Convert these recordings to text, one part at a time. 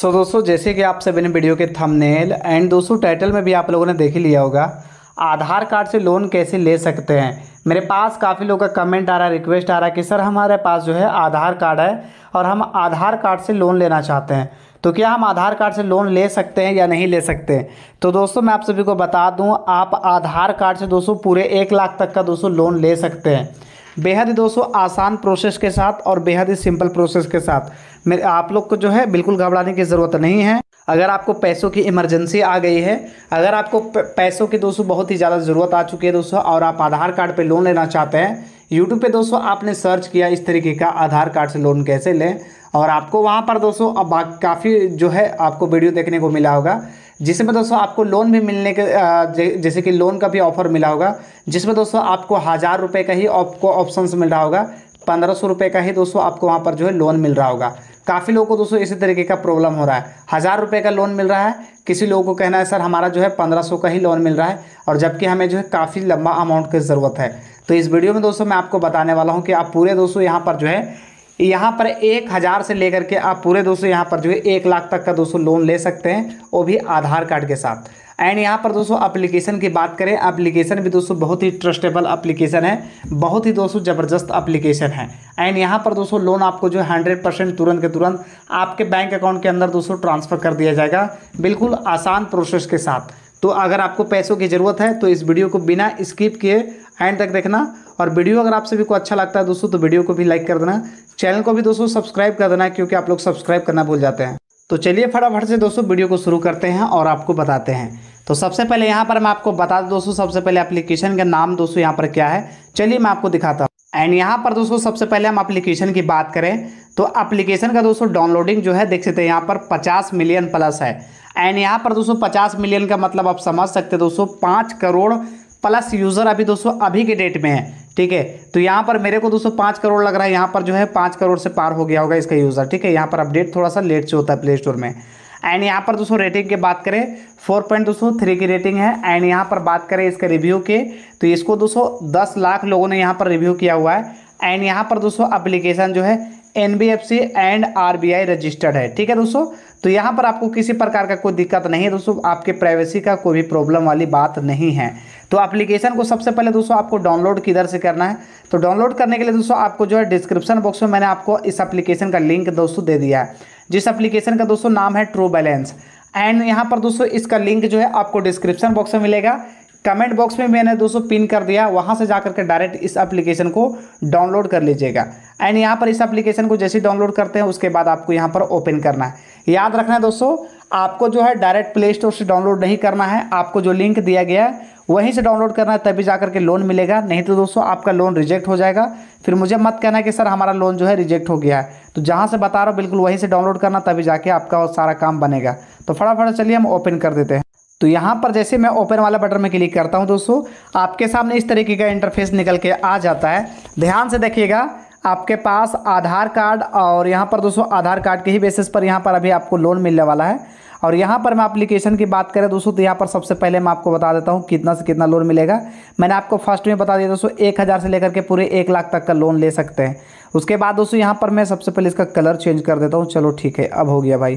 सो so, दोस्तों जैसे कि आप सभी ने वीडियो के थंबनेल एंड दोस्तों टाइटल में भी आप लोगों ने देख ही लिया होगा आधार कार्ड से लोन कैसे ले सकते हैं मेरे पास काफ़ी लोगों का कमेंट आ रहा है रिक्वेस्ट आ रहा है कि सर हमारे पास जो है आधार कार्ड है और हम आधार कार्ड से लोन लेना चाहते हैं तो क्या हम आधार कार्ड से लोन ले सकते हैं या नहीं ले सकते तो दोस्तों मैं आप सभी को बता दूँ आप आधार कार्ड से दोस्तों पूरे एक लाख तक का दोस्तों लोन ले सकते हैं बेहद ही दोस्तों आसान प्रोसेस के साथ और बेहद ही सिंपल प्रोसेस के साथ मेरे आप लोग को जो है बिल्कुल घबराने की ज़रूरत नहीं है अगर आपको पैसों की इमरजेंसी आ गई है अगर आपको पैसों की दोस्तों बहुत ही ज़्यादा ज़रूरत आ चुकी है दोस्तों और आप आधार कार्ड पर लोन लेना चाहते हैं यूट्यूब पे दोस्तों आपने सर्च किया इस तरीके का आधार कार्ड से लोन कैसे लें और आपको वहाँ पर दोस्तों अब काफ़ी जो है आपको वीडियो देखने को मिला होगा जिसमें दोस्तों आपको लोन भी मिलने के जैसे कि लोन का भी ऑफर मिला होगा जिसमें दोस्तों आपको हज़ार रुपये का ही आपको ऑप्शन मिल रहा होगा पंद्रह सौ रुपये का ही दोस्तों आपको वहाँ पर जो है लोन मिल रहा होगा काफ़ी लोगों को दोस्तों इसी तरीके का प्रॉब्लम हो रहा है हज़ार रुपये का लोन मिल रहा है किसी लोगों को कहना है सर हमारा जो है पंद्रह सौ का ही लोन मिल रहा है और जबकि हमें जो है काफ़ी लंबा अमाउंट की ज़रूरत है तो इस वीडियो में दोस्तों मैं आपको बताने वाला हूँ कि आप पूरे दोस्तों यहाँ पर जो है यहाँ पर एक हज़ार से लेकर के आप पूरे दोस्तों यहाँ पर जो है एक लाख तक का दोस्तों लोन ले सकते हैं वो भी आधार कार्ड के साथ एंड यहाँ पर दोस्तों एप्लीकेशन की बात करें एप्लीकेशन भी दोस्तों बहुत ही ट्रस्टेबल एप्लीकेशन है बहुत ही दोस्तों ज़बरदस्त एप्लीकेशन है एंड यहाँ पर दोस्तों लोन आपको जो है हंड्रेड परसेंट तुरंत के तुरंत आपके बैंक अकाउंट के अंदर दोस्तों ट्रांसफ़र कर दिया जाएगा बिल्कुल आसान प्रोसेस के साथ तो अगर आपको पैसों की ज़रूरत है तो इस वीडियो को बिना स्किप किए एंड तक देखना और वीडियो अगर आप सभी को अच्छा लगता है दोस्तों तो वीडियो को भी लाइक कर देना चैनल को भी दोस्तों सब्सक्राइब कर देना क्योंकि आप लोग सब्सक्राइब करना भूल जाते हैं तो चलिए फटाफट से दोस्तों वीडियो को शुरू करते हैं और आपको बताते हैं तो सबसे पहले यहाँ पर मैं आपको बता दूँ दोस्तों सबसे पहले एप्लीकेशन का नाम दोस्तों यहाँ पर क्या है चलिए मैं आपको दिखाता हूँ एंड यहाँ पर दोस्तों सबसे पहले हम एप्लीकेशन की बात करें तो एप्लीकेशन का दोस्तों डाउनलोडिंग जो है देख सकते हैं यहाँ पर 50 मिलियन प्लस है एंड यहाँ पर दोस्तों 50 मिलियन का मतलब आप समझ सकते हैं दोस्तों पाँच करोड़ प्लस यूज़र अभी दोस्तों अभी के डेट में है ठीक है तो यहाँ पर मेरे को दोस्तों पाँच करोड़ लग रहा है यहाँ पर जो है पाँच करोड़ से पार हो गया होगा इसका यूज़र ठीक है यहाँ पर अपडेट थोड़ा सा लेट से होता है प्ले स्टोर में एंड यहाँ पर दोस्तों रेटिंग की बात करें फोर पॉइंट दोस्तों थ्री की रेटिंग है एंड यहाँ पर बात करें इसके रिव्यू के तो इसको दोस्तों दस लाख लोगों ने यहाँ पर रिव्यू किया हुआ है एंड यहाँ पर दोस्तों अप्लीकेशन जो है एन एंड आर रजिस्टर्ड है ठीक है दोस्तों तो यहाँ पर आपको किसी प्रकार का कोई दिक्कत नहीं है दोस्तों आपके प्राइवेसी का कोई भी प्रॉब्लम वाली बात नहीं है तो एप्लीकेशन को सबसे पहले दोस्तों आपको डाउनलोड किधर से करना है तो डाउनलोड करने के लिए दोस्तों आपको जो है डिस्क्रिप्शन बॉक्स में मैंने आपको इस एप्लीकेशन का लिंक दोस्तों दे दिया है जिस एप्लीकेशन का दोस्तों नाम है ट्रू बैलेंस एंड यहाँ पर दोस्तों इसका लिंक जो है आपको डिस्क्रिप्शन बॉक्स में मिलेगा कमेंट बॉक्स में मैंने दोस्तों पिन कर दिया वहाँ से जाकर के डायरेक्ट इस एप्लीकेशन को डाउनलोड कर लीजिएगा एंड यहाँ पर इस एप्लीकेशन को जैसे डाउनलोड करते हैं उसके बाद आपको यहाँ पर ओपन करना है याद रखना है दोस्तों आपको जो है डायरेक्ट प्ले स्टोर से डाउनलोड नहीं करना है आपको जो लिंक दिया गया है वहीं से डाउनलोड करना है तभी जा करके लोन मिलेगा नहीं तो दोस्तों आपका लोन रिजेक्ट हो जाएगा फिर मुझे मत कहना कि सर हमारा लोन जो है रिजेक्ट हो गया है तो जहाँ से बता रहा हूँ बिल्कुल वहीं से डाउनलोड करना तभी जाके आपका सारा काम बनेगा तो फटाफट चलिए हम ओपन कर देते हैं तो यहाँ पर जैसे मैं ओपन वाला बटन में क्लिक करता हूँ दोस्तों आपके सामने इस तरीके का इंटरफेस निकल के आ जाता है ध्यान से देखिएगा आपके पास आधार कार्ड और यहाँ पर दोस्तों आधार कार्ड के ही बेसिस पर यहाँ पर अभी आपको लोन मिलने वाला है और यहाँ पर मैं अप्लीकेशन की बात करें दोस्तों तो यहाँ पर सबसे पहले मैं आपको बता देता हूँ कितना से कितना लोन मिलेगा मैंने आपको फर्स्ट में बता दिया दोस्तों एक हज़ार से लेकर के पूरे एक लाख तक का लोन ले सकते हैं उसके बाद दोस्तों यहाँ पर मैं सबसे पहले इसका कलर चेंज कर देता हूँ चलो ठीक है अब हो गया भाई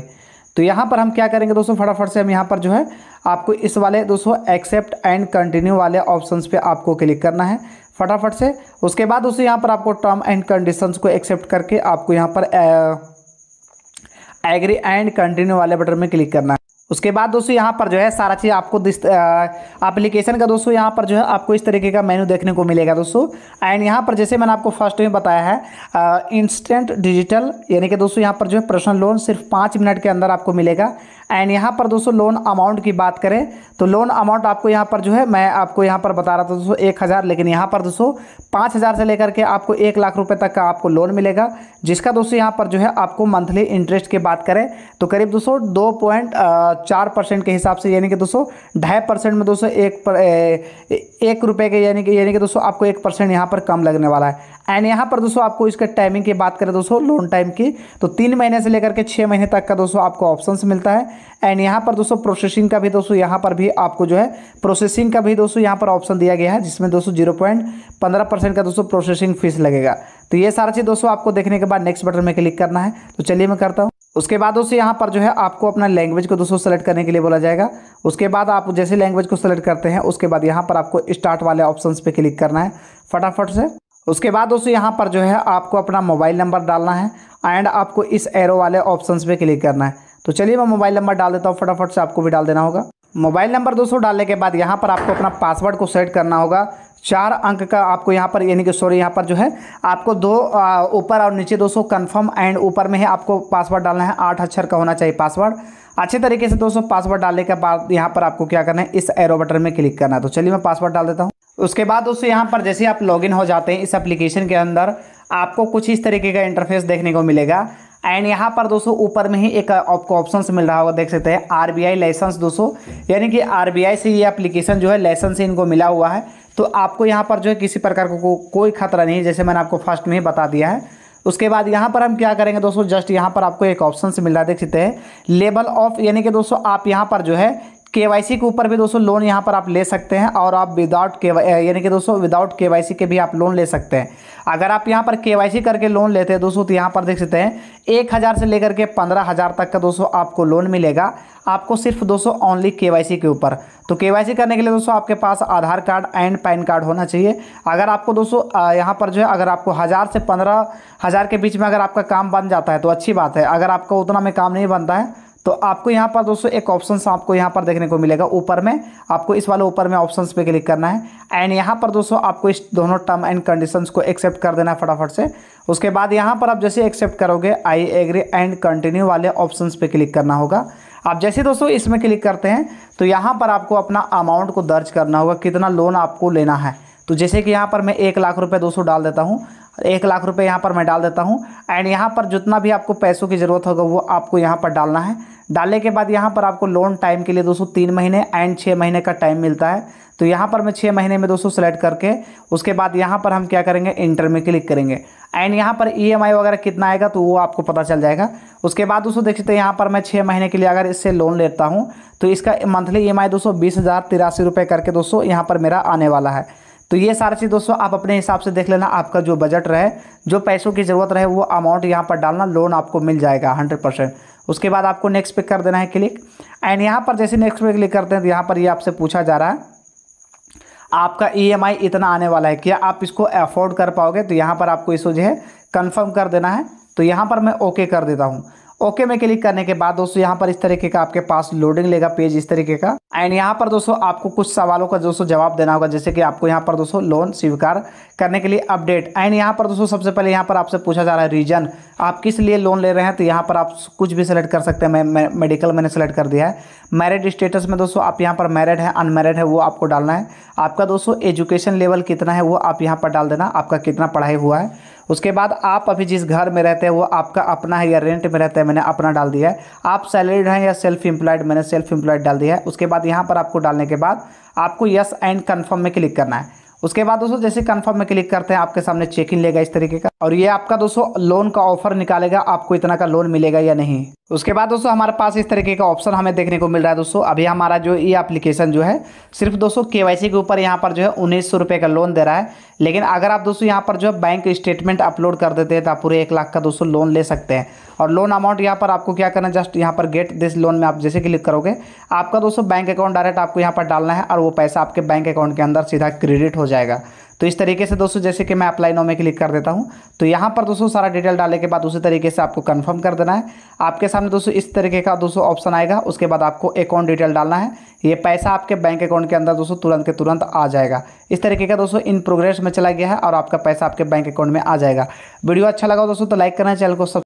तो यहाँ पर हम क्या करेंगे दोस्तों फटाफट से हम यहाँ पर जो है आपको इस वाले दोस्तों एक्सेप्ट एंड कंटिन्यू वाले ऑप्शंस पे आपको क्लिक करना है फटाफट से उसके बाद दोस्तों यहाँ पर आपको टर्म एंड कंडीशंस को एक्सेप्ट करके आपको यहाँ पर एग्री एंड कंटिन्यू वाले बटन में क्लिक करना है उसके बाद दोस्तों यहाँ पर जो है सारा चीज़ आपको एप्लीकेशन का दोस्तों यहाँ पर जो है आपको इस तरीके का मेन्यू देखने को मिलेगा दोस्तों एंड यहाँ पर जैसे मैंने आपको फर्स्ट में बताया है इंस्टेंट डिजिटल यानी कि दोस्तों यहाँ पर जो है पर्सनल लोन सिर्फ पाँच मिनट के अंदर आपको मिलेगा एंड यहाँ पर दोस्तों लोन अमाउंट की बात करें तो लोन अमाउंट आपको यहाँ पर जो है मैं आपको यहाँ पर बता रहा था दोस्तों एक हज़ार लेकिन यहाँ पर दोस्तों पाँच हज़ार से लेकर के आपको एक लाख रुपये तक का आपको लोन मिलेगा जिसका दोस्तों यहाँ पर जो है आपको मंथली इंटरेस्ट की बात करें तो करीब दोस्तों दो पॉइंट चार परसेंट के हिसाब से यानी कि दोस्तों ढाई परसेंट में दोस्तों एक पर एक रुपये के यानी कि यानी कि दोस्तों आपको एक परसेंट यहाँ पर कम लगने वाला है एंड यहाँ पर दोस्तों आपको इसके टाइमिंग की बात करें दोस्तों लोन टाइम की तो तीन महीने से लेकर के छः महीने तक का दोस्तों आपको ऑप्शन मिलता है एंड यहाँ पर दोस्तों प्रोसेसिंग का भी दोस्तों यहाँ पर भी आपको जो है प्रोसेसिंग का भी दोस्तों यहाँ पर ऑप्शन दिया गया है जिसमें दोस्तों जीरो पॉइंट पंद्रह परसेंट का दोस्तों प्रोसेसिंग फीस लगेगा तो ये सारा चीज़ दोस्तों आपको देखने के बाद नेक्स्ट बटन में क्लिक करना है तो चलिए मैं करता हूँ उसके बाद दोस्तों यहाँ पर जो है आपको अपना लैंग्वेज को दोस्तों सेलेक्ट करने के लिए बोला जाएगा उसके बाद आप जैसे लैंग्वेज को सेलेक्ट करते हैं उसके बाद यहाँ पर आपको स्टार्ट वाले ऑप्शन पर क्लिक करना है फटाफट से उसके बाद दोस्तों यहाँ पर जो है आपको अपना मोबाइल नंबर डालना है एंड आपको इस एरो वाले ऑप्शन पर क्लिक करना है तो चलिए मैं मोबाइल नंबर डाल देता हूँ फटाफट से आपको भी डाल देना होगा मोबाइल नंबर दोस्तों डालने के बाद यहाँ पर आपको अपना पासवर्ड को सेट करना होगा चार अंक का आपको यहाँ पर यानी कि सॉरी यहाँ पर जो है आपको दो ऊपर और नीचे दोस्तों कंफर्म एंड ऊपर में है आपको पासवर्ड डालना है आठ अक्षर का होना चाहिए पासवर्ड अच्छे तरीके से दोस्तों पासवर्ड डालने के बाद यहाँ पर आपको क्या करना है इस एरो बटन में क्लिक करना है तो चलिए मैं पासवर्ड डाल देता हूँ उसके बाद दोस्तों यहाँ पर जैसे आप लॉगिन हो जाते हैं इस एप्लीकेशन के अंदर आपको कुछ इस तरीके का इंटरफेस देखने को मिलेगा एंड यहाँ पर दोस्तों ऊपर में ही एक आपको ऑप्शन मिल रहा होगा देख सकते हैं आरबीआई लाइसेंस दोस्तों यानी कि आरबीआई से ये एप्लीकेशन जो है लाइसेंस इनको मिला हुआ है तो आपको यहाँ पर जो है किसी प्रकार को, को कोई खतरा नहीं है जैसे मैंने आपको फर्स्ट में ही बता दिया है उसके बाद यहाँ पर हम क्या करेंगे दोस्तों जस्ट यहाँ पर आपको एक ऑप्शन से मिल रहा है देख सकते हैं लेवल ऑफ यानी कि दोस्तों आप यहाँ पर जो है केवाईसी के ऊपर भी दोस्तों लोन यहाँ पर आप ले सकते हैं और आप विदाउट के यानी कि दोस्तों विदाउट केवाईसी के भी आप लोन ले सकते हैं अगर आप यहाँ पर केवाईसी करके लोन लेते हैं दोस्तों तो यहाँ पर देख सकते हैं एक हज़ार से लेकर के पंद्रह हज़ार तक का दोस्तों आपको लोन मिलेगा आपको सिर्फ दोस्तों ओनली के के ऊपर तो के करने के लिए दोस्तों आपके पास Aadhaar card and PAN card होना चाहिए अगर आपको दोस्तों यहाँ पर जो है अगर आपको हज़ार से पंद्रह हज़ार के बीच में अगर आपका काम बन जाता है तो अच्छी बात है अगर आपका उतना में काम नहीं बनता है तो आपको यहाँ पर दोस्तों एक ऑप्शन आपको यहाँ पर देखने को मिलेगा ऊपर में आपको इस वाले ऊपर में ऑप्शन पे क्लिक करना है एंड यहाँ पर दोस्तों आपको इस दोनों टर्म एंड कंडीशंस को एक्सेप्ट कर देना है फटाफट से उसके बाद यहाँ पर आप जैसे एक्सेप्ट करोगे आई एग्री एंड कंटिन्यू वाले ऑप्शन पे क्लिक करना होगा आप जैसे दोस्तों इसमें क्लिक करते हैं तो यहाँ पर आपको अपना अमाउंट को दर्ज करना होगा कितना लोन आपको लेना है तो जैसे कि यहाँ पर मैं एक लाख रुपये दोस्तों डाल देता हूँ एक लाख रुपये यहाँ पर मैं डाल देता हूँ एंड यहाँ पर जितना भी आपको पैसों की ज़रूरत होगा वो आपको यहाँ पर डालना है डालने के बाद यहाँ पर आपको लोन टाइम के लिए दोस्तों तीन महीने एंड छः महीने का टाइम मिलता है तो यहाँ पर मैं छः महीने में दोस्तों सेलेक्ट करके उसके बाद यहाँ पर हम क्या करेंगे इंटर में क्लिक करेंगे एंड यहाँ पर ई e वगैरह कितना आएगा तो वो आपको पता चल जाएगा उसके बाद दोस्तों देख सकते तो हैं यहाँ पर मैं छः महीने के लिए अगर इससे लोन लेता हूँ तो इसका मंथली ई एम आई दोस्तों बीस हज़ार तिरासी रुपये करके दोस्तों यहाँ पर मेरा आने वाला है तो ये सारा चीज़ दोस्तों आप अपने हिसाब से देख लेना आपका जो बजट रहे जो पैसों की ज़रूरत रहे वो अमाउंट यहाँ पर डालना लोन आपको मिल जाएगा हंड्रेड परसेंट उसके बाद आपको नेक्स्ट पे कर देना है क्लिक एंड यहाँ पर जैसे नेक्स्ट पे क्लिक करते हैं तो यहाँ पर ये यह आपसे पूछा जा रहा है आपका ईएमआई e इतना आने वाला है क्या आप इसको अफोर्ड कर पाओगे तो यहाँ पर आपको इसको जो है कन्फर्म कर देना है तो यहाँ पर मैं ओके कर देता हूँ ओके में क्लिक करने के बाद दोस्तों यहाँ पर इस तरीके का आपके पास लोडिंग लेगा पेज इस तरीके का एंड यहाँ पर दोस्तों आपको कुछ सवालों का दोस्तों जवाब देना होगा जैसे कि आपको यहाँ पर दोस्तों लोन स्वीकार करने के लिए अपडेट एंड यहाँ पर दोस्तों सबसे पहले यहाँ पर आपसे पूछा जा रहा है रीजन आप किस लिए लोन ले रहे हैं तो यहाँ पर आप कुछ भी सिलेक्ट कर सकते हैं मैं, मैं मेडिकल मैंने सेलेक्ट कर दिया है मैरिड स्टेटस में दोस्तों आप यहाँ पर मैरिड है अनमेरिड है वो आपको डालना है आपका दोस्तों एजुकेशन लेवल कितना है वो आप यहाँ पर डाल देना आपका कितना पढ़ाई हुआ है उसके बाद आप अभी जिस घर में रहते हैं वो आपका अपना है या रेंट में रहते हैं मैंने अपना डाल दिया है आप सैलरीड हैं या सेल्फ एम्प्लॉयड मैंने सेल्फ एम्प्लॉयड डाल दिया है उसके बाद यहाँ पर आपको डालने के बाद आपको यस एंड कन्फर्म में क्लिक करना है उसके बाद दोस्तों जैसे कन्फर्म में क्लिक करते हैं आपके सामने चेक इन लेगा इस तरीके का और ये आपका दोस्तों लोन का ऑफर निकालेगा आपको इतना का लोन मिलेगा या नहीं उसके बाद दोस्तों हमारे पास इस तरीके का ऑप्शन हमें देखने को मिल रहा है दोस्तों अभी हमारा जो ये एप्लीकेशन जो है सिर्फ दोस्तों केवाईसी के ऊपर यहाँ पर जो है उन्नीस सौ का लोन दे रहा है लेकिन अगर आप दोस्तों यहाँ पर जो है बैंक स्टेटमेंट अपलोड कर देते हैं तो आप पूरे एक लाख का दोस्तों लोन ले सकते हैं और लोन अमाउंट यहाँ पर आपको क्या करना है जस्ट यहाँ पर गेट दिस लोन में आप जैसे क्लिक करोगे आपका दोस्तों बैंक अकाउंट डायरेक्ट आपको यहाँ पर डालना है और वो पैसा आपके बैंक अकाउंट के अंदर सीधा क्रेडिट हो जाएगा तो इस तरीके से दोस्तों जैसे कि मैं अप्लाई नो में क्लिक कर देता हूँ तो यहाँ पर दोस्तों सारा डिटेल डालने के बाद उसी तरीके से आपको कन्फर्म कर देना है आपके सामने दोस्तों इस तरीके का दोस्तों ऑप्शन आएगा उसके बाद आपको अकाउंट डिटेल डालना है ये पैसा आपके बैंक अकाउंट के अंदर दोस्तों तुरंत के तुरंत आ जाएगा इस तरीके का दोस्तों इन प्रोग्रेस में चला गया है और आपका पैसा आपके बैंक अकाउंट में आ जाएगा वीडियो अच्छा लगा दोस्तों तो लाइक करना चैनल को